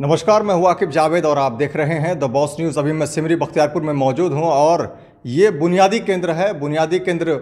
नमस्कार मैं हूं आकिब जावेद और आप देख रहे हैं द बॉस न्यूज़ अभी मैं सिमरी बख्तियारपुर में मौजूद हूं और ये बुनियादी केंद्र है बुनियादी केंद्र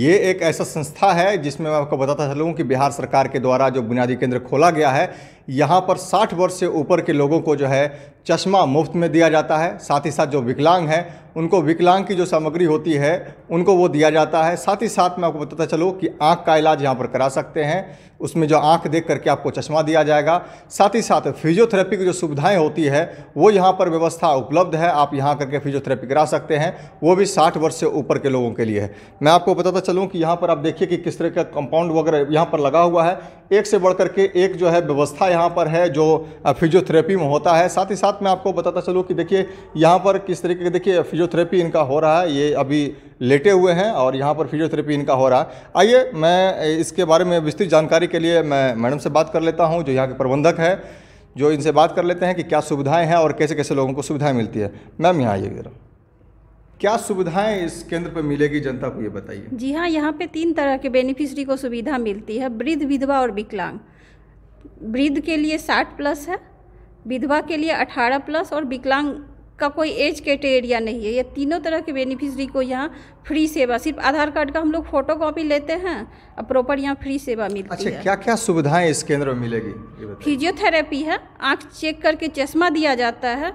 ये एक ऐसा संस्था है जिसमें मैं आपको बताता चलूँ कि बिहार सरकार के द्वारा जो बुनियादी केंद्र खोला गया है यहाँ पर 60 वर्ष से ऊपर के लोगों को जो है चश्मा मुफ्त में दिया जाता है साथ ही साथ जो विकलांग हैं उनको विकलांग की जो सामग्री होती है उनको वो दिया जाता है साथ ही साथ मैं आपको बताता चलूँ कि आँख का इलाज यहाँ पर करा सकते हैं उसमें जो आँख देख करके आपको चश्मा दिया जाएगा साथ ही साथ फिजियोथेरेपी की जो सुविधाएँ होती है वो यहाँ पर व्यवस्था उपलब्ध है आप यहाँ करके फिजियोथेरेपी करा सकते हैं वो भी साठ वर्ष से ऊपर के लोगों के लिए है मैं आपको बताता चलूँ कि यहाँ पर आप देखिए कि किस तरह का कंपाउंड वगैरह यहाँ पर लगा हुआ है एक से बढ़ करके एक जो है व्यवस्था यहाँ पर है जो फिजियोथेरेपी में होता है साथ ही साथ मैं आपको बताता चलूँ कि देखिए यहाँ पर किस तरीके का देखिए फिजियोथेरेपी इनका हो रहा है ये अभी लेटे हुए हैं और यहाँ पर फिजियोथेरेपी इनका हो रहा है आइए मैं इसके बारे में विस्तृत जानकारी के लिए मैं मैडम से बात कर लेता हूँ जो यहाँ के प्रबंधक है जो इनसे बात कर लेते हैं कि क्या सुविधाएं हैं और कैसे कैसे लोगों को सुविधाएं मिलती है मैम यहाँ आइए ज़रा क्या सुविधाएं इस केंद्र पर मिलेगी जनता को ये बताइए जी हाँ यहाँ पे तीन तरह के बेनिफिशरी को सुविधा मिलती है वृद्ध विधवा और विकलांग वृद्ध के लिए साठ प्लस है विधवा के लिए अठारह प्लस और विकलांग का कोई एज क्रेटेरिया नहीं है ये तीनों तरह के बेनिफिशरी को यहाँ फ्री सेवा सिर्फ आधार कार्ड का हम लोग फोटो कॉपी लेते हैं और प्रॉपर यहाँ फ्री सेवा मिलती अच्छा, है क्या क्या सुविधाएं इस केंद्र में मिलेगी फिजियोथेरेपी है आँख चेक करके चश्मा दिया जाता है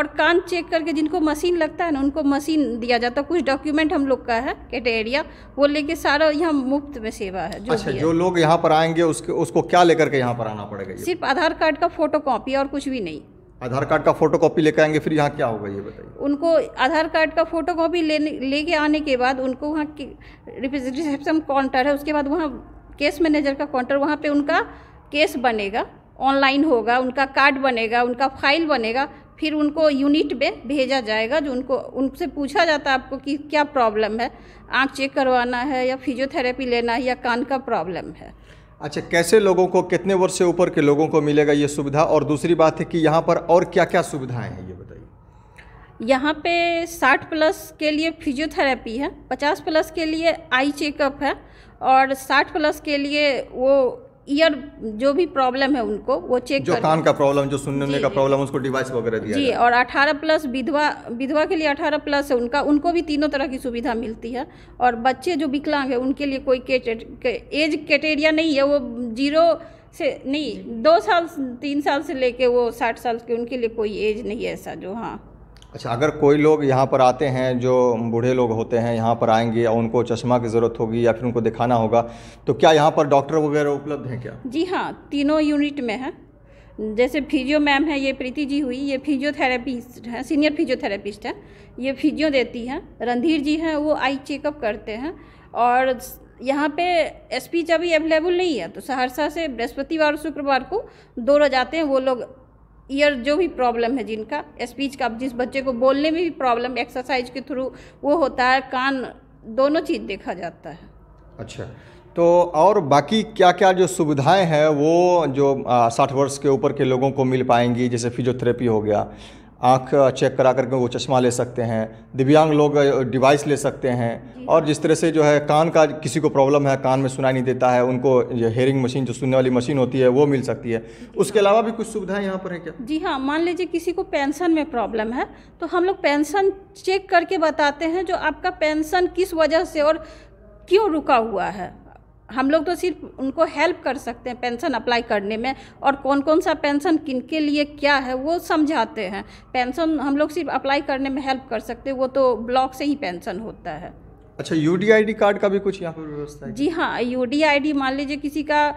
और कान चेक करके जिनको मशीन लगता है ना उनको मशीन दिया जाता है कुछ डॉक्यूमेंट हम लोग का है क्रेटेरिया वो लेके सारा यहाँ मुफ्त में सेवा है जो अच्छा जो लोग यहाँ पर आएंगे उसके उसको क्या लेकर के यहाँ पर आना पड़ेगा सिर्फ आधार कार्ड का फोटो कॉपी और कुछ भी नहीं आधार कार्ड का फोटो कॉपी लेकर आएंगे फिर यहाँ क्या होगा ये बताइए उनको आधार कार्ड का फोटो कॉपी लेने लेके आने के बाद उनको वहाँ रिसेप्शन काउंटर है उसके बाद वहाँ केस मैनेजर का काउंटर वहाँ पे उनका केस बनेगा ऑनलाइन होगा उनका कार्ड बनेगा उनका फाइल बनेगा फिर उनको यूनिट में भेजा जाएगा जो उनको उनसे पूछा जाता है आपको कि क्या प्रॉब्लम है आँख चेक करवाना है या फिजियोथेरेपी लेना है या कान का प्रॉब्लम है अच्छा कैसे लोगों को कितने वर्ष से ऊपर के लोगों को मिलेगा ये सुविधा और दूसरी बात है कि यहाँ पर और क्या क्या सुविधाएं हैं ये बताइए यहाँ पे 60 प्लस के लिए फिजियोथेरेपी है 50 प्लस के लिए आई चेकअप है और 60 प्लस के लिए वो ईयर जो भी प्रॉब्लम है उनको वो चेक जो कान का प्रॉब्लम जो सुनने का प्रॉब्लम उसको डिवाइस वगैरह दिया जी और 18 प्लस विधवा विधवा के लिए 18 प्लस है उनका उनको भी तीनों तरह की सुविधा मिलती है और बच्चे जो विकलांग है उनके लिए कोई एज कैटेरिया नहीं है वो जीरो से नहीं दो साल तीन साल से लेके वो साठ साल के उनके लिए कोई एज नहीं है ऐसा जो हाँ अच्छा अगर कोई लोग यहाँ पर आते हैं जो बूढ़े लोग होते हैं यहाँ पर आएंगे और उनको चश्मा की ज़रूरत होगी या फिर उनको दिखाना होगा तो क्या यहाँ पर डॉक्टर वगैरह उपलब्ध हैं क्या जी हाँ तीनों यूनिट में है जैसे फिजियो मैम है ये प्रीति जी हुई ये फिजियोथेरेपिस्ट हैं सीनियर फिजियोथेरेपिस्ट हैं ये फिजियो देती हैं रणधीर जी हैं वो आई चेकअप करते हैं और यहाँ पे एसपी अभी अवेलेबल नहीं है तो सहरसा से बृहस्पतिवार और शुक्रवार को दो रोज आते हैं वो लोग ईयर जो भी प्रॉब्लम है जिनका स्पीच का जिस बच्चे को बोलने में भी प्रॉब्लम एक्सरसाइज के थ्रू वो होता है कान दोनों चीज़ देखा जाता है अच्छा तो और बाकी क्या क्या जो सुविधाएं हैं वो जो साठ वर्ष के ऊपर के लोगों को मिल पाएंगी जैसे फिजियोथेरेपी हो गया आँख चेक करा करके वो चश्मा ले सकते हैं दिव्यांग लोग डिवाइस ले सकते हैं और जिस तरह से जो है कान का किसी को प्रॉब्लम है कान में सुनाई नहीं देता है उनको हेयरिंग मशीन जो सुनने वाली मशीन होती है वो मिल सकती है उसके अलावा भी कुछ सुविधाएं यहाँ पर है क्या जी हाँ मान लीजिए किसी को पेंशन में प्रॉब्लम है तो हम लोग पेंशन चेक करके बताते हैं जो आपका पेंशन किस वजह से और क्यों रुका हुआ है हम लोग तो सिर्फ उनको हेल्प कर सकते हैं पेंशन अप्लाई करने में और कौन कौन सा पेंशन किन के लिए क्या है वो समझाते हैं पेंशन हम लोग सिर्फ अप्लाई करने में हेल्प कर सकते हैं वो तो ब्लॉक से ही पेंशन होता है अच्छा यू डी कार्ड का भी कुछ यहाँ पर व्यवस्था है जी हाँ यू डी मान लीजिए किसी का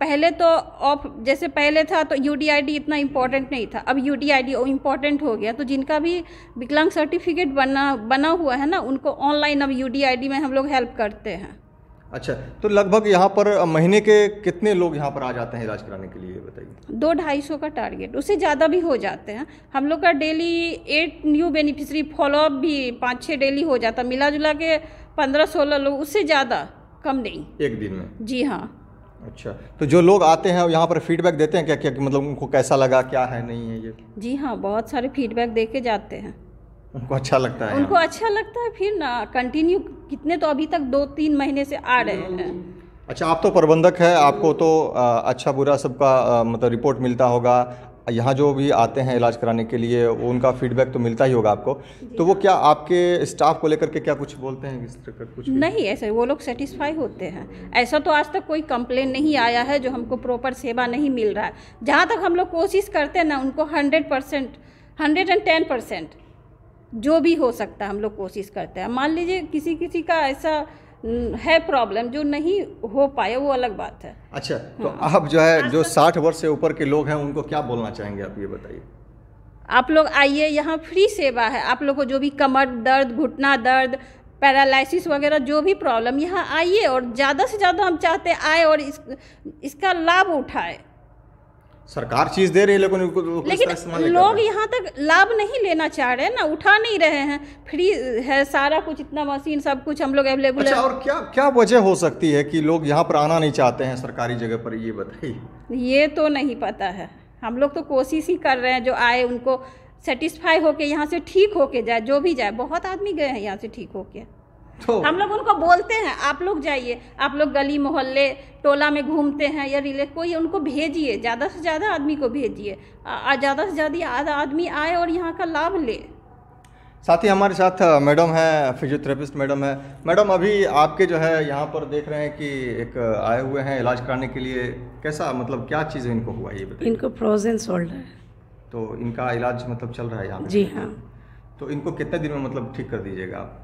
पहले तो ऑफ जैसे पहले था तो यू इतना इम्पोर्टेंट नहीं था अब यू डी इम्पोर्टेंट हो गया तो जिनका भी विकलांग सर्टिफिकेट बना बना हुआ है ना उनको ऑनलाइन अब यू में हम लोग हेल्प करते हैं अच्छा तो लगभग यहाँ पर महीने के कितने लोग यहाँ पर आ जाते हैं इलाज कराने के लिए बताइए दो ढाई सौ का टारगेट उससे ज़्यादा भी हो जाते हैं हम लोग का daily at new beneficiary follow up भी पाँच छः डेली हो जाता मिला जुला के पंद्रह सोलह लोग उससे ज़्यादा कम नहीं एक दिन में जी हाँ अच्छा तो जो लोग आते हैं यहाँ पर फीडबैक देते हैं क्या क्या मतलब उनको कैसा लगा क्या है नहीं है ये जी हाँ बहुत सारे फीडबैक दे के जाते हैं उनको अच्छा लगता है उनको अच्छा लगता है फिर ना कंटिन्यू कितने तो अभी तक दो तीन महीने से आ रहे हैं अच्छा आप तो प्रबंधक है आपको तो अच्छा बुरा सबका मतलब रिपोर्ट मिलता होगा यहाँ जो भी आते हैं इलाज कराने के लिए उनका फीडबैक तो मिलता ही होगा आपको तो वो क्या आपके स्टाफ को लेकर के क्या कुछ बोलते हैं इस तरह कुछ भी? नहीं ऐसे वो लोग सेटिस्फाई होते हैं ऐसा तो आज तक कोई कंप्लेन नहीं आया है जो हमको प्रॉपर सेवा नहीं मिल रहा है जहाँ तक हम लोग कोशिश करते हैं ना उनको hundred percent hundred and ten percent जो भी हो सकता है हम लोग कोशिश करते हैं मान लीजिए किसी किसी का ऐसा है प्रॉब्लम जो नहीं हो पाए वो अलग बात है अच्छा तो हाँ। आप जो है जो साठ वर्ष से ऊपर के लोग हैं उनको क्या बोलना चाहेंगे आप ये बताइए आप लोग आइए यहाँ फ्री सेवा है आप लोग को जो भी कमर दर्द घुटना दर्द पैरालिसिस वगैरह जो भी प्रॉब्लम यहाँ आइए और ज़्यादा से ज़्यादा हम चाहते हैं आए और इस, इसका लाभ उठाए सरकार चीज दे रही है लेकिन उनको लेकिन लोग यहाँ तक लाभ नहीं लेना चाह रहे हैं ना उठा नहीं रहे हैं फ्री है सारा कुछ इतना मशीन सब कुछ हम लोग अवेलेबल अच्छा, और क्या क्या वजह हो सकती है कि लोग यहाँ पर आना नहीं चाहते हैं सरकारी जगह पर ये बताइए ये तो नहीं पता है हम लोग तो कोशिश ही कर रहे हैं जो आए उनको सेटिस्फाई होके यहाँ से ठीक होके जाए जो भी जाए बहुत आदमी गए हैं यहाँ से ठीक होके तो हम लोग उनको बोलते हैं आप लोग जाइए आप लोग गली मोहल्ले टोला में घूमते हैं या रिले कोई उनको भेजिए ज़्यादा से ज़्यादा आदमी को भेजिए ज़्यादा से ज़्यादा आदमी आए और यहाँ का लाभ ले साथ ही हमारे साथ मैडम है फिजियोथेरेपिस्ट मैडम है मैडम अभी आपके जो है यहाँ पर देख रहे हैं कि एक आए हुए हैं इलाज कराने के लिए कैसा मतलब क्या चीज़ इनको हुआ ये बताइए इनको फ्रोजन शोल्डर है तो इनका इलाज मतलब चल रहा है यहाँ जी हाँ तो इनको कितने दिन में मतलब ठीक कर दीजिएगा आप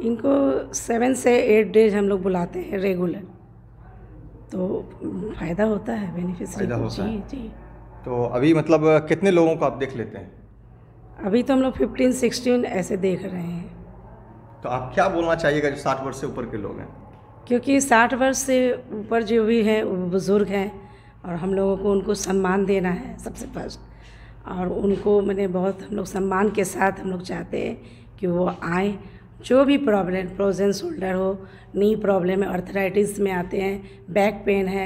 इनको सेवन से एट डेज हम लोग बुलाते हैं रेगुलर तो फ़ायदा होता है बेनिफिशरी जी है। जी तो अभी मतलब कितने लोगों को आप देख लेते हैं अभी तो हम लोग फिफ्टीन सिक्सटीन ऐसे देख रहे हैं तो आप क्या बोलना चाहिएगा जो साठ वर्ष से ऊपर के लोग हैं क्योंकि साठ वर्ष से ऊपर जो भी हैं बुज़ुर्ग हैं और हम लोगों को उनको सम्मान देना है सबसे फर्स्ट और उनको मैंने बहुत हम लोग सम्मान के साथ हम लोग चाहते हैं कि वो आएँ जो भी प्रॉब्लम फ्रोजन शोल्डर हो नी प्रॉब्लम है अर्थराइटिस में आते हैं बैक पेन है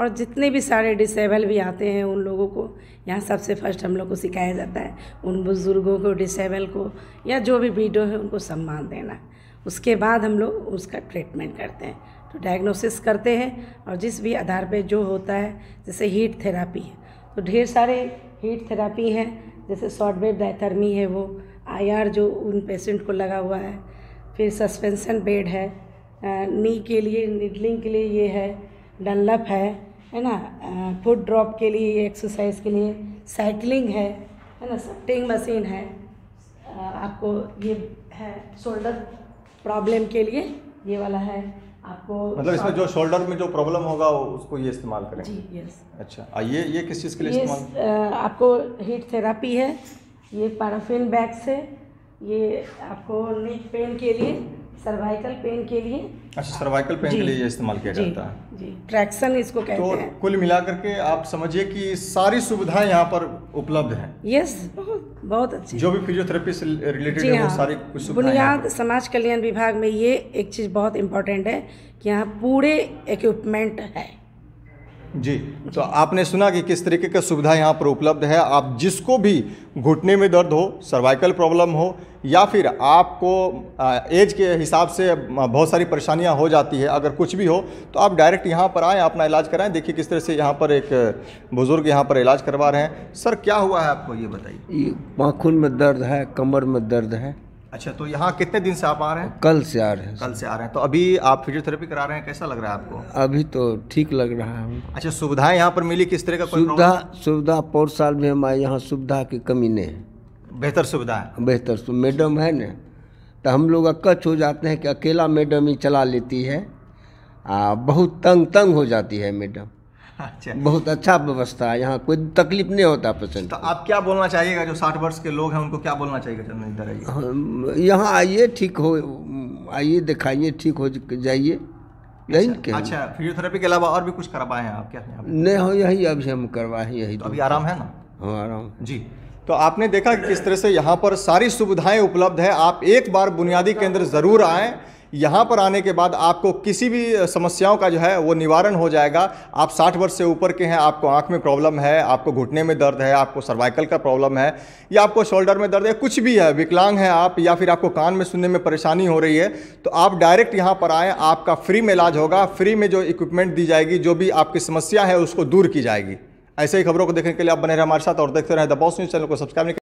और जितने भी सारे डिसेबल भी आते हैं उन लोगों को यहाँ सबसे फर्स्ट हम लोग को सिखाया जाता है उन बुज़ुर्गों को डिसेबल को या जो भी बीडो है उनको सम्मान देना उसके बाद हम लोग उसका ट्रीटमेंट करते हैं तो डायग्नोसिस करते हैं और जिस भी आधार पे जो होता है जैसे हीट थेरापी है तो ढेर सारे हीट थेरापी हैं जैसे शॉर्ट वेव डायथर्मी है वो आईआर जो उन पेशेंट को लगा हुआ है फिर सस्पेंसन बेड है नी के लिए निडलिंग के लिए ये है डनलप है है ना फुट ड्रॉप के लिए एक्सरसाइज के लिए साइकिलिंग है है ना सफ्टिंग मशीन है आपको ये है शोल्डर प्रॉब्लम के लिए ये वाला है आपको मतलब इसमें जो शोल्डर में जो प्रॉब्लम होगा उसको ये इस्तेमाल करें जी यस अच्छा ये ये किस चीज़ के लिए इस्तेमाल आपको हीट थेरापी है ये पैराफिन बैग से ये आपको नेक पेन के लिए सर्वाइकल पेन के लिए अच्छा सर्वाइकल पेन के लिए ये इस्तेमाल किया जाता है जी ट्रैक्शन इसको कहते तो हैं कुल मिलाकर के आप समझिए कि सारी सुविधाएं यहाँ पर उपलब्ध हैं यस बहुत अच्छी जो भी फिजियोथेरेपी से रिलेटेड है वो हाँ। सारी कुछ बुनियाद समाज कल्याण विभाग में ये एक चीज़ बहुत इम्पोर्टेंट है कि यहाँ पूरे इक्विपमेंट है जी तो आपने सुना कि किस तरीके का सुविधा यहाँ पर उपलब्ध है आप जिसको भी घुटने में दर्द हो सर्वाइकल प्रॉब्लम हो या फिर आपको एज के हिसाब से बहुत सारी परेशानियाँ हो जाती है अगर कुछ भी हो तो आप डायरेक्ट यहाँ पर आएँ अपना इलाज कराएं देखिए किस तरह से यहाँ पर एक बुज़ुर्ग यहाँ पर इलाज करवा रहे हैं सर क्या हुआ है आपको ये बताइए पाखुन में दर्द है कमर में दर्द है अच्छा तो यहाँ कितने दिन से आप आ रहे हैं कल से आ रहे हैं कल से आ रहे हैं तो अभी आप फिजियोथेरेपी करा रहे हैं कैसा लग रहा है आपको अभी तो ठीक लग रहा है अच्छा सुविधाएं यहाँ पर मिली किस तरह का सुविधा सुविधा पौर साल में हमारे यहाँ सुविधा की कमी नहीं है बेहतर सुविधा है बेहतर मैडम है न तो हम लोग अक्च हो जाते हैं कि अकेला मैडम ही चला लेती है आ, बहुत तंग तंग हो जाती है मैडम अच्छा बहुत अच्छा व्यवस्था है यहाँ कोई तकलीफ नहीं होता पेशेंट तो आप क्या बोलना चाहिएगा जो साठ वर्ष के लोग हैं उनको क्या बोलना चाहिएगा यहाँ आइए ठीक हो आइए दिखाइए ठीक हो जाइए यही अच्छा, अच्छा फिजियोथेरेपी के अलावा और भी कुछ करवाए हैं आप क्या नहीं हो यही अभी हम करवाए यही तो, तो अभी आराम है ना हाँ आराम जी तो आपने देखा कि किस तरह से यहाँ पर सारी सुविधाएं उपलब्ध है आप एक बार बुनियादी केंद्र ज़रूर आएँ यहाँ पर आने के बाद आपको किसी भी समस्याओं का जो है वो निवारण हो जाएगा आप साठ वर्ष से ऊपर के हैं आपको आँख में प्रॉब्लम है आपको घुटने में दर्द है आपको सर्वाइकल का प्रॉब्लम है या आपको शोल्डर में दर्द है कुछ भी है विकलांग है आप या फिर आपको कान में सुनने में परेशानी हो रही है तो आप डायरेक्ट यहाँ पर आएँ आपका फ्री में इलाज होगा फ्री में जो इक्विपमेंट दी जाएगी जो भी आपकी समस्या है उसको दूर की जाएगी ऐसे ही खबरों को देखने के लिए आप बने रहे हमारे साथ और देखते रहे द बॉस न्यूज़ चैनल को सब्सक्राइब